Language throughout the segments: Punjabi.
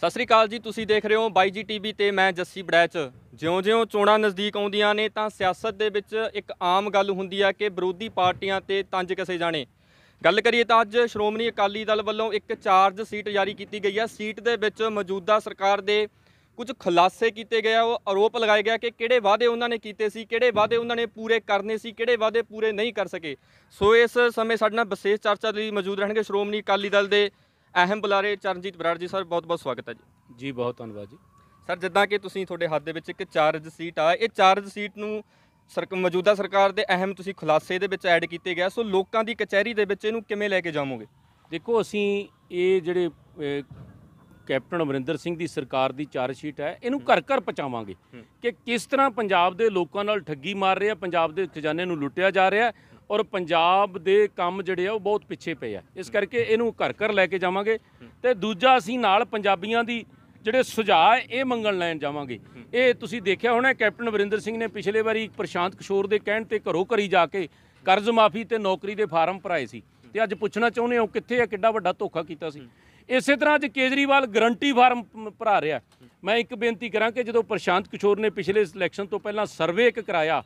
ਸਤਿ ਸ੍ਰੀ ਅਕਾਲ ਜੀ ਤੁਸੀਂ ਦੇਖ ਰਹੇ ਹੋ ਬਾਈ ਜੀ ਟੀਵੀ ਤੇ ਮੈਂ ਜੱਸੀ ਬੜੈਚ ਜਿਉਂ-ਜਿਉਂ ਚੋਣਾਂ ਨਜ਼ਦੀਕ ਆਉਂਦੀਆਂ ਨੇ ਤਾਂ ਸਿਆਸਤ ਦੇ ਵਿੱਚ ਇੱਕ ਆਮ ਗੱਲ ਹੁੰਦੀ ਆ ਕਿ ਵਿਰੋਧੀ ਪਾਰਟੀਆਂ ਤੇ ਤੰਜ ਕਸੇ ਜਾਣੇ ਗੱਲ ਕਰੀਏ ਤਾਂ ਅੱਜ ਸ਼੍ਰੋਮਣੀ ਅਕਾਲੀ ਦਲ ਵੱਲੋਂ ਇੱਕ ਚਾਰਜ ਸੀਟ ਜਾਰੀ ਕੀਤੀ ਗਈ ਆ ਸੀਟ ਦੇ ਵਿੱਚ ਮੌਜੂਦਾ ਸਰਕਾਰ ਦੇ ਕੁਝ ਖੁਲਾਸੇ ਕੀਤੇ ਗਏ ਆ ਉਹ ਆਰੋਪ ਲਗਾਏ ਗਿਆ ਕਿ ਕਿਹੜੇ ਵਾਅਦੇ ਉਹਨਾਂ ਨੇ ਕੀਤੇ ਸੀ ਕਿਹੜੇ ਵਾਅਦੇ ਉਹਨਾਂ ਨੇ ਪੂਰੇ ਕਰਨੇ ਸੀ ਕਿਹੜੇ ਵਾਅਦੇ ਪੂਰੇ ਨਹੀਂ ਕਰ ਸਕੇ ਸੋ ਇਸ ਸਮੇਂ ਸਾਡੇ ਨਾਲ ਵਿਸ਼ੇਸ਼ ਚਰਚਾ ਲਈ ਮੌਜੂਦ ਰਹਿਣਗੇ ਸ਼੍ਰੋਮਣੀ ਅਕਾਲੀ ਦਲ ਦੇ ਅਹਿਮ ਬੁਲਾਰੇ ਚਰਨਜੀਤ ਬਰਾੜ ਜੀ ਸਰ ਬਹੁਤ-ਬਹੁਤ ਸਵਾਗਤ ਹੈ ਜੀ ਜੀ ਬਹੁਤ ਧੰਨਵਾਦ ਜੀ ਸਰ ਜਿੱਦਾਂ ਕਿ ਤੁਸੀਂ ਤੁਹਾਡੇ ਹੱਥ ਦੇ ਵਿੱਚ ਇੱਕ ਚਾਰਜ ਸੀਟ ਆ ਇਹ ਚਾਰਜ ਸੀਟ ਨੂੰ ਸਰਕ ਮੌਜੂਦਾ ਸਰਕਾਰ ਦੇ ਅਹਿਮ ਤੁਸੀਂ ਖੁਲਾਸੇ ਦੇ ਵਿੱਚ ਐਡ ਕੀਤੇ ਗਿਆ ਸੋ ਲੋਕਾਂ ਦੀ ਕਚਹਿਰੀ ਦੇ ਵਿੱਚ ਇਹਨੂੰ ਕਿਵੇਂ ਲੈ ਕੇ ਜਾਵੋਗੇ ਦੇਖੋ ਅਸੀਂ ਇਹ ਜਿਹੜੇ ਕੈਪਟਨ ਅਮਰਿੰਦਰ ਸਿੰਘ ਦੀ ਸਰਕਾਰ ਦੀ ਚਾਰਜ ਸ਼ੀਟ ਹੈ ਇਹਨੂੰ ਘਰ ਘਰ ਪਹੁੰਚਾਵਾਂਗੇ ਕਿ ਕਿਸ ਤਰ੍ਹਾਂ ਪੰਜਾਬ ਦੇ ਲੋਕਾਂ ਨਾਲ ਠੱਗੀ ਮਾਰ ਰਿਹਾ ਪੰਜਾਬ ਦੇ ਖਜ਼ਾਨੇ ਨੂੰ ਲੁੱਟਿਆ ਜਾ ਰਿਹਾ ਔਰ ਪੰਜਾਬ ਦੇ ਕੰਮ ਜਿਹੜੇ ਆ ਉਹ ਬਹੁਤ ਪਿੱਛੇ ਪਏ ਆ ਇਸ ਕਰਕੇ ਇਹਨੂੰ ਘਰ ਘਰ ਲੈ ਕੇ ਜਾਵਾਂਗੇ ਤੇ ਦੂਜਾ ਅਸੀਂ ਨਾਲ ਪੰਜਾਬੀਆਂ ਦੀ ਜਿਹੜੇ ਸੁਝਾਅ ਇਹ ਮੰਗਣ ਲੈਣ ਜਾਵਾਂਗੇ ਇਹ ਤੁਸੀਂ ਦੇਖਿਆ ਹੋਣਾ ਕੈਪਟਨ ਵਰਿੰਦਰ ਸਿੰਘ ਨੇ ਪਿਛਲੇ ਵਾਰੀ ਪ੍ਰਸ਼ਾਂਤ ਕਿਸ਼ੋਰ ਦੇ ਕਹਿਣ ਤੇ ਘਰੋਂ ਘਰੀ ਜਾ ਕੇ ਕਰਜ਼ ਮਾਫੀ ਤੇ ਨੌਕਰੀ ਦੇ ਫਾਰਮ ਭਰਾਏ ਸੀ ਤੇ ਅੱਜ ਪੁੱਛਣਾ ਚਾਹੁੰਦੇ ਹਾਂ ਕਿੱਥੇ ਆ ਕਿੱਡਾ ਵੱਡਾ ਧੋਖਾ ਕੀਤਾ ਸੀ ਇਸੇ ਤਰ੍ਹਾਂ ਅੱਜ ਕੇਜਰੀਵਾਲ ਗਰੰਟੀ ਫਾਰਮ ਭਰਾ ਰਿਹਾ ਮੈਂ ਇੱਕ ਬੇਨਤੀ ਕਰਾਂ ਕਿ ਜਦੋਂ ਪ੍ਰਸ਼ਾਂਤ ਕਿਸ਼ੋਰ ਨੇ ਪਿਛਲੇ ਇਲੈਕਸ਼ਨ ਤੋਂ ਪਹਿਲਾਂ ਸਰਵੇ ਇੱਕ ਕਰਾਇਆ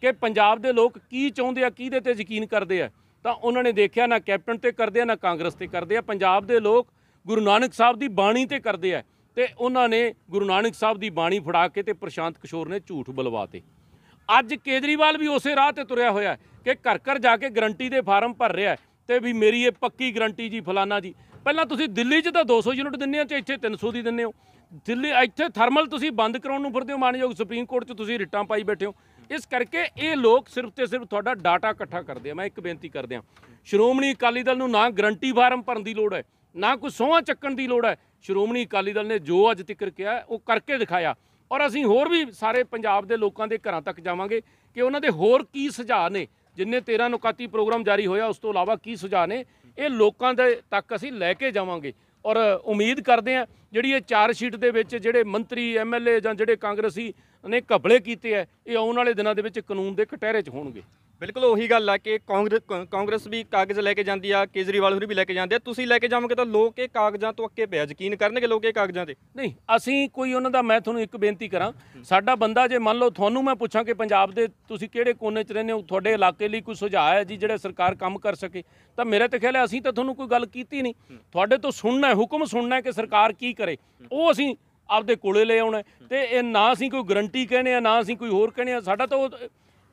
ਕਿ ਪੰਜਾਬ ਦੇ ਲੋਕ ਕੀ ਚਾਹੁੰਦੇ ਆ ਦੇ ਤੇ ਯਕੀਨ ਕਰਦੇ ਆ ਤਾਂ ਉਹਨਾਂ ਨੇ ਦੇਖਿਆ ਨਾ ਕੈਪਟਨ ਤੇ ਕਰਦੇ ਆ ਨਾ ਕਾਂਗਰਸ ਤੇ ਕਰਦੇ ਆ ਪੰਜਾਬ ਦੇ ਲੋਕ ਗੁਰੂ ਨਾਨਕ ਸਾਹਿਬ ਦੀ ਬਾਣੀ ਤੇ ਕਰਦੇ ਆ ਤੇ ਉਹਨਾਂ ਨੇ ਗੁਰੂ ਨਾਨਕ ਸਾਹਿਬ ਦੀ ਬਾਣੀ ਫੜਾ ਕੇ ਤੇ ਪ੍ਰਸ਼ਾਂਤ ਕਿਸ਼ੋਰ ਨੇ ਝੂਠ ਬਲਵਾਤੇ ਅੱਜ ਕੇਜਰੀਵਾਲ ਵੀ ਉਸੇ ਰਾਹ ਤੇ ਤੁਰਿਆ ਹੋਇਆ ਕਿ ਘਰ ਘਰ ਜਾ ਕੇ ਗਰੰਟੀ ਦੇ ਫਾਰਮ ਭਰ ਰਿਹਾ ਤੇ ਵੀ ਮੇਰੀ ਇਹ ਪੱਕੀ ਗਰੰਟੀ ਜੀ ਫਲਾਨਾ ਜੀ ਪਹਿਲਾਂ ਤੁਸੀਂ ਦਿੱਲੀ 'ਚ ਤਾਂ 200 ਯੂਨਿਟ ਦਿੰਨੇ ਆ ਤੇ ਇੱਥੇ 300 ਦੀ ਦਿੰਨੇ ਹੋ ਦਿੱਲੀ ਇੱਥੇ ਥਰਮਲ ਤੁਸੀਂ ਬੰਦ ਕਰਾਉਣ ਨੂੰ ਫਿਰਦੇ ਹੋ ਮਾਨਯੋਗ ਸੁਪਰੀਮ ਕੋਰਟ 'ਚ ਤੁਸੀਂ ਰਿਟਾਂ ਪਾਈ ਬੈਠੇ ਹੋ ਇਸ ਕਰਕੇ ਇਹ ਲੋਕ ਸਿਰਫ ਤੇ ਸਿਰਫ ਤੁਹਾਡਾ ਡਾਟਾ ਇਕੱਠਾ ਕਰਦੇ ਆ ਮੈਂ ਇੱਕ ਬੇਨਤੀ ਕਰਦੇ ਆ ਸ਼੍ਰੋਮਣੀ ਅਕਾਲੀ ਦਲ ਨੂੰ ਨਾ ਗਰੰਟੀ ਫਾਰਮ ਭਰਨ ਦੀ ਲੋੜ ਹੈ ਨਾ ਕੋਈ ਸੋਹਾਂ ਚੱਕਣ ਦੀ ਲੋੜ ਹੈ ਸ਼੍ਰੋਮਣੀ ਅਕਾਲੀ ਦਲ ਨੇ ਜੋ ਅੱਜ ਤੱਕ ਕਿਹਾ ਉਹ ਕਰਕੇ ਦਿਖਾਇਆ ਔਰ ਅਸੀਂ ਹੋਰ ਵੀ ਸਾਰੇ ਪੰਜਾਬ ਦੇ ਲੋਕਾਂ ਦੇ ਘਰਾਂ ਤੱਕ ਜਾਵਾਂਗੇ ਕਿ ਉਹਨਾਂ ਦੇ ਹੋਰ ਕੀ ਸੁਝਾਅ ਨੇ ਜਿੰਨੇ 13 ਨੁਕਾਤੀ ਪ੍ਰੋਗਰਾਮ ਜਾਰੀ ਹੋਇਆ ਉਸ ਤੋਂ ਇਲਾਵਾ ਕੀ ਸੁਝਾਅ ਨੇ ਇਹ ਲੋਕਾਂ ਦੇ ਤੱਕ ਅਸੀਂ ਲੈ ਕੇ ਜਾਵਾਂਗੇ ਔਰ ਉਮੀਦ ਕਰਦੇ ਆ ਜਿਹੜੀ ਇਹ ਚਾਰ ਸ਼ੀਟ ਦੇ ਵਿੱਚ ਜਿਹੜੇ ਮੰਤਰੀ ਐਮਐਲਏ ਜਾਂ ਜਿਹੜੇ ਕਾਂਗਰਸੀ ਨੇ ਘਬਲੇ ਕੀਤੇ ਐ ਇਹ ਆਉਣ ਵਾਲੇ ਦਿਨਾਂ ਦੇ ਵਿੱਚ ਕਾਨੂੰਨ ਦੇ ਕਟਹਿਰੇ 'ਚ ਹੋਣਗੇ ਬਿਲਕੁਲ ਉਹੀ ਗੱਲ ਆ ਕਿ ਕਾਂਗਰਸ ਕਾਂਗਰਸ ਵੀ ਕਾਗਜ਼ ਲੈ ਕੇ ਜਾਂਦੀ ਆ ਕੇਜਰੀਵਾਲ ਹੋਰ ਵੀ ਲੈ ਕੇ ਜਾਂਦੇ ਆ ਤੁਸੀਂ ਲੈ ਕੇ ਜਾਵੋਗੇ ਤਾਂ ਲੋਕ ਇਹ ਕਾਗਜ਼ਾਂ ਤੋਂ ਅੱਕੇ ਪਿਆ ਯਕੀਨ ਕਰਨਗੇ ਲੋਕ ਇਹ ਕਾਗਜ਼ਾਂ ਤੇ ਨਹੀਂ ਅਸੀਂ ਕੋਈ ਉਹਨਾਂ ਦਾ ਮੈਂ ਤੁਹਾਨੂੰ ਇੱਕ ਬੇਨਤੀ ਕਰਾਂ ਸਾਡਾ ਬੰਦਾ ਜੇ ਮੰਨ ਲਓ ਤੁਹਾਨੂੰ ਮੈਂ ਪੁੱਛਾਂ ਕਿ ਪੰਜਾਬ ਦੇ ਤੁਸੀਂ ਕਿਹੜੇ ਕੋਨੇ 'ਚ ਰਹਿੰਦੇ ਹੋ ਤੁਹਾਡੇ ਇਲਾਕੇ ਲਈ ਕੋਈ ਸੁਝਾਅ ਹੈ ਜੀ ਜਿਹੜੇ ਸਰਕਾਰ ਕੰਮ ਕਰ ਸਕੇ ਤਾਂ ਮੇਰੇ ਤੇ ਖਿਆਲ ਅਸੀਂ ਤਾਂ ਤੁਹਾਨੂੰ ਕੋਈ ਗੱਲ ਕੀਤੀ ਨਹੀਂ ਤੁਹਾਡੇ ਤੋਂ ਸੁਣਨਾ ਹੈ ਹੁਕਮ ਸੁਣਨਾ ਹੈ ਕਿ ਸਰਕਾਰ ਕੀ ਕਰੇ ਉਹ ਅਸੀਂ ਆਪਦੇ ਕੋਲੇ ਲੈ ਆਉਣਾ ਤੇ ਇਹ ਨਾ ਅਸੀਂ ਕੋਈ ਗਰੰਟੀ ਕਹਨੇ ਆ ਨਾ ਅਸੀਂ ਕੋਈ ਹੋਰ ਕਹਨੇ ਆ ਸਾਡਾ ਤਾਂ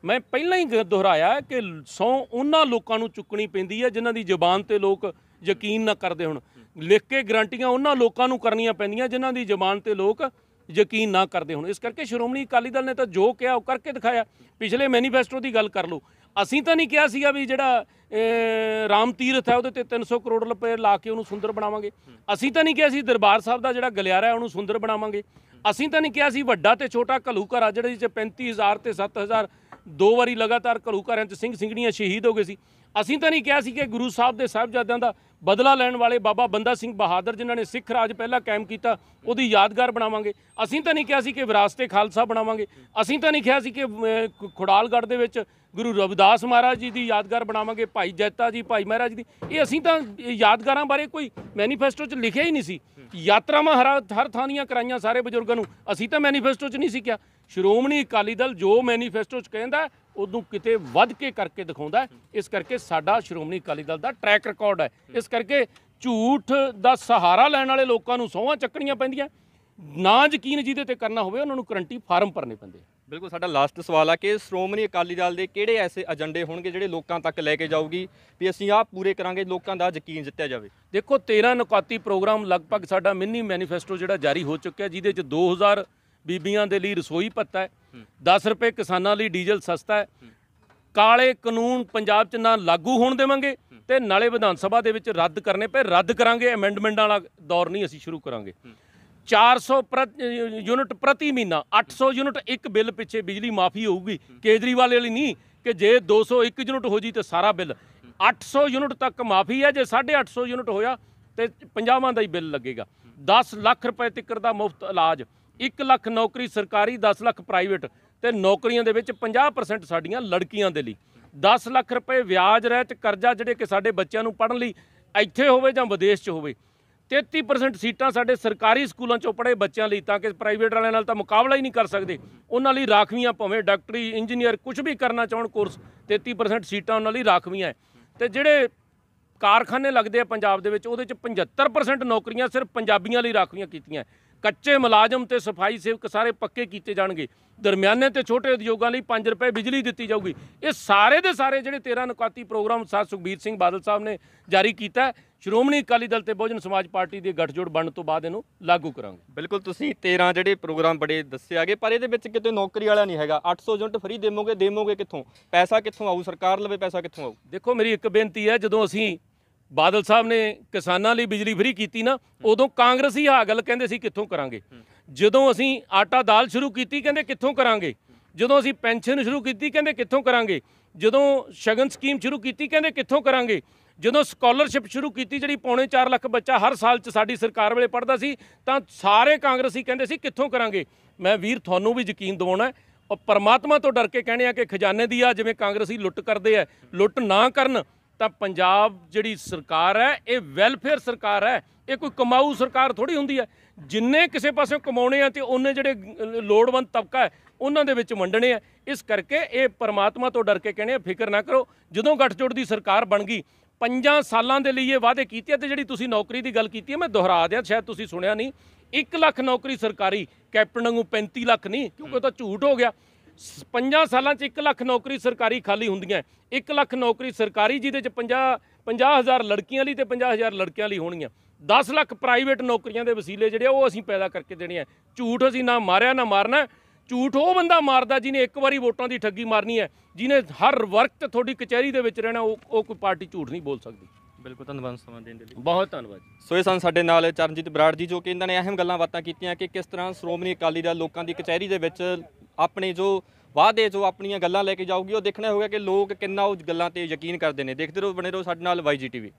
ਮੈਂ ਪਹਿਲਾਂ ਹੀ ਦੁਹਰਾਇਆ ਕਿ ਸੌ ਉਹਨਾਂ ਲੋਕਾਂ ਨੂੰ ਚੁੱਕਣੀ ਪੈਂਦੀ ਹੈ ਜਿਨ੍ਹਾਂ ਦੀ ਜ਼ੁਬਾਨ ਤੇ ਲੋਕ ਯਕੀਨ ਨਾ ਕਰਦੇ ਹੁਣ ਲਿਖ ਕੇ ਗਰੰਟੀਆਂ ਉਹਨਾਂ ਲੋਕਾਂ ਨੂੰ ਕਰਨੀਆਂ ਪੈਂਦੀਆਂ ਜਿਨ੍ਹਾਂ ਦੀ ਜ਼ੁਬਾਨ ਤੇ ਲੋਕ ਯਕੀਨ ਨਾ ਕਰਦੇ ਹੁਣ ਇਸ ਕਰਕੇ ਸ਼੍ਰੋਮਣੀ ਅਕਾਲੀ ਦਲ ਨੇ ਤਾਂ ਜੋ ਕਿਹਾ ਉਹ ਕਰਕੇ ਦਿਖਾਇਆ ਪਿਛਲੇ ਮੈਨੀਫੈਸਟੋ ਦੀ ਗੱਲ ਕਰ ਲਓ ਅਸੀਂ ਤਾਂ ਨਹੀਂ ਕਿਹਾ ਸੀਗਾ ਵੀ ਜਿਹੜਾ ਰਾਮ ਤੀਰਥ ਹੈ ਉਹਦੇ ਤੇ 300 ਕਰੋੜ ਰੁਪਏ ਲਾ ਕੇ ਉਹਨੂੰ ਸੁੰਦਰ ਬਣਾਵਾਂਗੇ ਅਸੀਂ ਤਾਂ ਨਹੀਂ ਕਿਹਾ ਸੀ ਦਰਬਾਰ ਸਾਹਿਬ ਦਾ ਜਿਹੜਾ ਗਲਿਆਰਾ ਹੈ ਉਹਨੂੰ ਸੁੰਦਰ ਬਣਾਵਾਂਗੇ ਅਸੀਂ ਤਾਂ ਨਹੀਂ ਕਿਹਾ ਸੀ ਵੱਡਾ ਤੇ ਛੋਟਾ ਘਰ ਆ ਜਿਹੜੇ ਚ 35000 ਤੇ 7000 ਦੋ ਵਾਰੀ ਲਗਾਤਾਰ ਘਲੂ ਘਰਾਂ ਚ ਸਿੰਘ ਸਿੰਘਣੀਆਂ ਸ਼ਹੀਦ ਹੋ ਗਏ ਸੀ ਅਸੀਂ ਤਾਂ ਨਹੀਂ ਕਿਹਾ ਸੀ ਕਿ ਗੁਰੂ ਸਾਹਿਬ ਦੇ ਸਾਹਿਬਜ਼ਾਦਿਆਂ ਦਾ ਬਦਲਾ ਲੈਣ ਵਾਲੇ ਬਾਬਾ ਬੰਦਾ ਸਿੰਘ ਬਹਾਦਰ ਜਿਨ੍ਹਾਂ ਨੇ ਸਿੱਖ ਰਾਜ ਪਹਿਲਾਂ ਕਾਇਮ ਕੀਤਾ ਉਹਦੀ ਯਾਦਗਾਰ ਬਣਾਵਾਂਗੇ ਅਸੀਂ ਤਾਂ ਨਹੀਂ ਕਿਹਾ ਸੀ ਕਿ ਵਿਰਾਸਤੇ ਖਾਲਸਾ ਬਣਾਵਾਂਗੇ ਅਸੀਂ ਤਾਂ ਨਹੀਂ ਕਿਹਾ ਸੀ ਕਿ ਖੁੜਾਲਗੜ੍ਹ ਦੇ ਵਿੱਚ ਗੁਰੂ ਰਵਿਦਾਸ ਮਹਾਰਾਜ ਜੀ ਦੀ ਯਾਦਗਾਰ ਬਣਾਵਾਂਗੇ ਭਾਈ ਜੈਤਾ ਜੀ ਭਾਈ ਮਹਾਰਾਜ ਦੀ ਇਹ ਅਸੀਂ ਤਾਂ ਯਾਦਗਾਰਾਂ ਬਾਰੇ ਕੋਈ ਮੈਨੀਫੈਸਟੋ 'ਚ ਲਿਖਿਆ ਹੀ ਨਹੀਂ ਸੀ ਯਾਤਰਾਵਾਂ ਹਰ ਹਰ ਥਾਂ ਦੀਆਂ ਕਰਾਈਆਂ ਸਾਰੇ ਬਜ਼ੁਰਗਾਂ ਨੂੰ ਅਸੀਂ ਤਾਂ ਮੈਨੀਫੈਸਟੋ 'ਚ ਨਹੀਂ ਸੀ ਕਿਹਾ ਸ਼੍ਰੋਮਣੀ ਅਕਾਲੀ ਦਲ ਜੋ ਮੈਨੀਫੈਸਟੋ 'ਚ ਕਹਿੰਦਾ ਉਦੋਂ ਕਿਤੇ ਵੱਧ ਕੇ ਕਰਕੇ ਦਿਖਾਉਂਦਾ ਇਸ ਕਰਕੇ ਸਾਡਾ ਸ਼੍ਰੋਮਣੀ ਅਕਾਲੀ ਦਲ ਦਾ ਟਰੈਕ ਰਿਕਾਰਡ ਹੈ ਇਸ ਕਰਕੇ ਝੂਠ ਦਾ ਸਹਾਰਾ ਲੈਣ ਵਾਲੇ ਲੋਕਾਂ ਨੂੰ ਸੌਹਾਂ ਚੱਕਣੀਆਂ ਪੈਂਦੀਆਂ ਨਾ ਯਕੀਨ ਜਿਹਦੇ ਤੇ ਕਰਨਾ ਹੋਵੇ ਉਹਨਾਂ ਨੂੰ ਕਰੰਟੀ ਫਾਰਮ ਭਰਨੇ ਪੈਂਦੇ ਬਿਲਕੁਲ ਸਾਡਾ ਲਾਸਟ ਸਵਾਲ ਆ ਕਿ ਸ਼੍ਰੋਮਣੀ ਅਕਾਲੀ ਦਲ ਦੇ ਕਿਹੜੇ ਐਸੇ ਏਜੰਡੇ ਹੋਣਗੇ ਜਿਹੜੇ ਲੋਕਾਂ ਤੱਕ ਲੈ ਕੇ ਜਾਊਗੀ ਵੀ ਅਸੀਂ ਆਹ ਪੂਰੇ ਕਰਾਂਗੇ ਲੋਕਾਂ ਦਾ ਯਕੀਨ ਜਿੱਤਿਆ ਜਾਵੇ ਦੇਖੋ 13 ਨੁਕਾਤੀ ਪ੍ਰੋਗਰਾਮ ਲਗਭਗ ਸਾਡਾ ਮਿੰਨੀ ਮੈਨੀਫੈਸਟੋ ਜਿਹੜਾ ਜਾਰੀ ਹੋ ਚੁੱਕਿਆ ਜਿਹਦੇ ਚ 2000 ਬੀਬੀਆਂ ਦੇ ਲਈ ਰਸੋਈ ਭੱਤਾ ਹੈ 10 ਰੁਪਏ ਕਿਸਾਨਾਂ ਲਈ ਡੀਜ਼ਲ ਸਸਤਾ ਹੈ ਕਾਲੇ ਕਾਨੂੰਨ ਪੰਜਾਬ 'ਚ ਨਾ ਲਾਗੂ ਹੋਣ ਦੇਵਾਂਗੇ ਤੇ ਨਾਲੇ ਵਿਧਾਨ ਸਭਾ ਦੇ ਵਿੱਚ ਰੱਦ ਕਰਨੇ ਪਏ ਰੱਦ ਕਰਾਂਗੇ ਐਮੈਂਡਮੈਂਟਾਂ ਵਾਲਾ ਦੌਰ ਨਹੀਂ ਅਸੀਂ ਸ਼ੁਰੂ ਕਰਾਂਗੇ 400 ਯੂਨਿਟ ਪ੍ਰਤੀ ਮਹੀਨਾ 800 ਯੂਨਿਟ ਇੱਕ ਬਿੱਲ ਪਿੱਛੇ ਬਿਜਲੀ ਮਾਫੀ ਹੋਊਗੀ ਕੇਜਰੀਵਾਲ ਵਾਲੀ ਨਹੀਂ ਕਿ ਜੇ 201 ਯੂਨਿਟ ਹੋ ਜੀ ਤੇ ਸਾਰਾ ਬਿੱਲ 800 ਯੂਨਿਟ ਤੱਕ ਮਾਫੀ ਹੈ ਜੇ 850 ਯੂਨਿਟ ਹੋਇਆ ਤੇ 50ਵਾਂ ਦਾ ਹੀ ਬਿੱਲ ਲੱਗੇਗਾ 10 ਲੱਖ ਰੁਪਏ ਤੱਕ ਦਾ ਮੁਫਤ ਇਲਾਜ 1 ਲੱਖ ਨੌਕਰੀ ਸਰਕਾਰੀ 10 ਲੱਖ ਪ੍ਰਾਈਵੇਟ ਤੇ ਨੌਕਰੀਆਂ ਦੇ ਵਿੱਚ 50% ਸਾਡੀਆਂ ਲੜਕੀਆਂ ਦੇ ਲਈ 10 ਲੱਖ ਰੁਪਏ ਵਿਆਜ ਰਹਿਤ ਕਰਜ਼ਾ ਜਿਹੜੇ ਕਿ ਸਾਡੇ ਬੱਚਿਆਂ ਨੂੰ ਪੜਨ ਲਈ ਇੱਥੇ ਹੋਵੇ ਜਾਂ ਵਿਦੇਸ਼ 'ਚ ਹੋਵੇ 33% ਸੀਟਾਂ ਸਾਡੇ ਸਰਕਾਰੀ ਸਕੂਲਾਂ 'ਚੋਂ ਪੜ੍ਹੇ ਬੱਚਿਆਂ ਲਈ ਤਾਂ ਕਿ ਪ੍ਰਾਈਵੇਟ ਵਾਲਿਆਂ ਨਾਲ ਤਾਂ ਮੁਕਾਬਲਾ ਹੀ ਨਹੀਂ ਕਰ ਸਕਦੇ ਉਹਨਾਂ ਲਈ ਰਾਖਵੀਆਂ ਭਾਵੇਂ ਡਾਕਟਰੀ ਇੰਜੀਨੀਅਰ ਕੁਝ ਵੀ ਕਰਨਾ ਚਾਹਣ ਕੋਰਸ 33% ਸੀਟਾਂ ਉਹਨਾਂ ਲਈ ਰਾਖਵੀਆਂ ਤੇ ਜਿਹੜੇ ਕਾਰਖਾਨੇ ਲੱਗਦੇ ਆ ਪੰਜਾਬ ਦੇ ਵਿੱਚ ਉਹਦੇ ਚ 75% ਨੌਕਰੀਆਂ ਸਿਰਫ ਪੰਜਾਬੀਆਂ ਲਈ ਰਾਖਵੀਆਂ ਕੀਤੀਆਂ ਕੱਚੇ ਮੁਲਾਜ਼ਮ ਤੇ ਸਫਾਈ ਸੇਵਕ ਸਾਰੇ ਪੱਕੇ ਕੀਤੇ ਜਾਣਗੇ ਦਰਮਿਆਨੇ ਤੇ ਛੋਟੇ ਉਦਯੋਗਾਂ ਲਈ 5 ਰੁਪਏ ਬਿਜਲੀ ਦਿੱਤੀ ਜਾਊਗੀ ਇਹ ਸਾਰੇ ਦੇ ਸਾਰੇ ਜਿਹੜੇ 13 ਨੁਕਾਤੀ ਪ੍ਰੋਗਰਾਮ ਸਾਹ ਸੁਖਬੀਰ ਸਿੰਘ ਬਾਦਲ ਸਾਹਿਬ ਨੇ ਜਾਰੀ ਕੀਤਾ ਸ਼੍ਰੋਮਣੀ ਅਕਾਲੀ ਦਲ ਤੇ ਬਹੁਜਨ ਸਮਾਜ ਪਾਰਟੀ ਦੇ ਗੱਠਜੋੜ ਬਣਨ ਤੋਂ ਬਾਅਦ ਇਹਨੂੰ ਲਾਗੂ ਕਰਾਂਗੇ ਬਿਲਕੁਲ ਤੁਸੀਂ 13 ਜਿਹੜੇ ਪ੍ਰੋਗਰਾਮ ਬੜੇ ਦੱਸੇ ਆਗੇ ਪਰ ਇਹਦੇ ਵਿੱਚ ਕਿਤੇ ਨੌਕਰੀ ਵਾਲਾ ਨਹੀਂ ਹੈਗਾ 800 ਜੁਨਟ ਫ੍ਰੀ ਦੇਮੋਗੇ ਦੇਮੋਗੇ ਕਿੱਥੋਂ ਪੈਸਾ ਕਿੱਥੋਂ ਆਊ ਸਰਕਾਰ ਲਵੇ ਪੈਸਾ ਕਿੱਥੋਂ ਆਊ ਦੇਖੋ ਮੇਰੀ ਇੱਕ ਬੇਨਤੀ ਹੈ ਜਦੋਂ ਅਸੀਂ ਬਾਦਲ ਸਾਹਿਬ ਨੇ ਕਿਸਾਨਾਂ ਲਈ ਬਿਜਲੀ ਫ੍ਰੀ ਕੀਤੀ ਨਾ ਉਦੋਂ ਕਾਂਗਰਸੀ ਆ ਗੱਲ ਕਹਿੰਦੇ ਸੀ ਕਿੱਥੋਂ ਕਰਾਂਗੇ ਜਦੋਂ ਅਸੀਂ ਆਟਾ ਦਾਲ ਸ਼ੁਰੂ ਕੀਤੀ ਕਹਿੰਦੇ ਕਿੱਥੋਂ ਕਰਾਂਗੇ ਜਦੋਂ ਅਸੀਂ ਪੈਨਸ਼ਨ ਸ਼ੁਰੂ ਕੀਤੀ ਕਹਿੰਦੇ ਕਿੱਥੋਂ ਕਰਾਂਗੇ ਜਦੋਂ ਸ਼ਗਨ ਸਕੀਮ ਸ਼ੁਰੂ ਕੀਤੀ ਕਹਿੰਦੇ ਕਿੱਥੋਂ ਕਰਾਂਗੇ ਜਦੋਂ ਸਕਾਲਰਸ਼ਿਪ ਸ਼ੁਰੂ ਕੀਤੀ ਜਿਹੜੀ ਪੌਣੇ 4 ਲੱਖ ਬੱਚਾ ਹਰ ਸਾਲ ਚ ਸਾਡੀ ਸਰਕਾਰ ਵੇਲੇ ਪੜਦਾ ਸੀ ਤਾਂ ਸਾਰੇ ਕਾਂਗਰਸੀ ਕਹਿੰਦੇ ਸੀ ਕਿੱਥੋਂ ਕਰਾਂਗੇ ਮੈਂ ਵੀਰ ਤੁਹਾਨੂੰ ਵੀ ਯਕੀਨ ਦਿਵਾਉਣਾ ਪਰਮਾਤਮਾ ਤੋਂ ਡਰ ਕੇ ਕਹਿੰਦੇ ਆ ਕਿ ਖਜ਼ਾਨੇ ਦੀ ਆ ਜਿਵੇਂ ਕਾਂਗਰਸੀ ਲੁੱਟ ਕਰਦੇ ਆ ਲੁੱਟ ਨਾ ਕਰਨ ਤਾਂ ਪੰਜਾਬ ਜਿਹੜੀ ਸਰਕਾਰ ਹੈ ਇਹ ਵੈਲਫੇਅਰ ਸਰਕਾਰ ਹੈ ਇਹ ਕੋਈ ਕਮਾਊ ਸਰਕਾਰ ਥੋੜੀ ਹੁੰਦੀ ਹੈ ਜਿੰਨੇ ਕਿਸੇ ਪਾਸੇ ਕਮਾਉਣੇ ਆ ਤੇ ਉਹਨੇ ਜਿਹੜੇ ਲੋੜਵੰਦ ਤਬਕਾ ਹੈ ਉਹਨਾਂ ਦੇ ਵਿੱਚ ਵੰਡਣੇ ਆ ਇਸ ਕਰਕੇ ਇਹ ਪਰਮਾਤਮਾ ਤੋਂ ਡਰ ਕੇ ਕਹਿੰਦੇ ਫਿਕਰ ਨਾ ਕਰੋ ਜਦੋਂ ਗੱਠਜੋੜ ਦੀ ਸਰਕਾਰ ਬਣ ਗਈ ਪੰਜਾਂ ਸਾਲਾਂ ਦੇ ਲਈ ਇਹ ਵਾਅਦੇ ਕੀਤੇ ਤੇ ਜਿਹੜੀ ਤੁਸੀਂ ਨੌਕਰੀ ਦੀ ਗੱਲ ਕੀਤੀ ਹੈ ਮੈਂ ਦੁਹਰਾ ਦਿਆਂ ਸ਼ਾਇਦ ਤੁਸੀਂ ਸੁਣਿਆ ਨਹੀਂ 1 ਲੱਖ ਨੌਕਰੀ ਸਰਕਾਰੀ ਕੈਪਟਨ ਨੂੰ 35 ਲੱਖ ਨਹੀਂ ਕਿਉਂਕਿ ਉਹ ਤਾਂ ਝੂਠ ਹੋ ਗਿਆ 50 ਸਾਲਾਂ 'ਚ 1 ਲੱਖ ਨੌਕਰੀ ਸਰਕਾਰੀ ਖਾਲੀ ਹੁੰਦੀਆਂ 1 ਲੱਖ ਨੌਕਰੀ ਸਰਕਾਰੀ ਜਿਹਦੇ 'ਚ 50 50000 ਲੜਕੀਆਂ ਲਈ ਤੇ 50000 ਲੜਕਿਆਂ ਲਈ ਹੋਣਗੀਆਂ 10 ਲੱਖ ਪ੍ਰਾਈਵੇਟ ਨੌਕਰੀਆਂ ਦੇ ਵਸੀਲੇ ਜਿਹੜੇ ਉਹ ਅਸੀਂ ਪੈਦਾ ਕਰਕੇ ਦੇਣੇ ਆ ਝੂਠ ਅਸੀਂ ਨਾ ਮਾਰਿਆ ਨਾ ਮਾਰਨਾ ਝੂਠ ਉਹ ਬੰਦਾ ਮਾਰਦਾ ਜਿਹਨੇ ਇੱਕ ਵਾਰੀ ਵੋਟਾਂ ਦੀ ਠੱਗੀ ਮਾਰਨੀ ਹੈ ਜਿਹਨੇ ਹਰ ਵਰਕ ਤੇ ਤੁਹਾਡੀ ਕਚਹਿਰੀ ਦੇ ਵਿੱਚ ਰਹਿਣਾ ਉਹ ਉਹ ਕੋਈ ਪਾਰਟੀ ਝੂਠ ਨਹੀਂ ਬੋਲ ਸਕਦੀ ਬਿਲਕੁਲ ਧੰਨਵਾਦ ਸਮਾਂ ਦੇਣ ਦੇ ਲਈ ਬਹੁਤ ਧੰਨਵਾਦ ਸੋ ਇਹ ਸਨ ਸਾਡੇ ਨਾਲ ਚਰਨਜੀਤ ਬਰਾੜ ਜੀ ਜੋ ਕਿ ਇਹਨਾਂ ਨੇ ਅਹਿਮ ਗੱਲਾਂ ਬਾਤਾਂ ਕੀਤੀਆਂ ਕਿ ਕਿਸ ਤਰ੍ਹਾਂ ਸ਼੍ਰੋਮਣੀ ਅਕਾਲੀ ਦਲ ਲੋਕਾਂ ਦੀ ਕਚਹਿਰੀ ਦੇ ਵਿੱਚ ਆਪਣੇ ਜੋ ਵਾਅਦੇ ਜੋ ਆਪਣੀਆਂ ਗੱਲਾਂ ਲੈ ਕੇ ਜਾਊਗੀ ਉਹ ਦੇਖਣਾ ਹੋਗਾ ਕਿ ਲੋਕ ਕਿੰਨਾ ਉਹ ਗੱਲਾਂ ਤੇ ਯਕੀਨ ਕਰਦੇ ਨੇ ਦੇਖਦੇ ਰਹੋ ਬਣੇ ਰਹੋ ਸਾਡੇ ਨਾਲ ਵਾਈਜੀ ਟੀਵੀ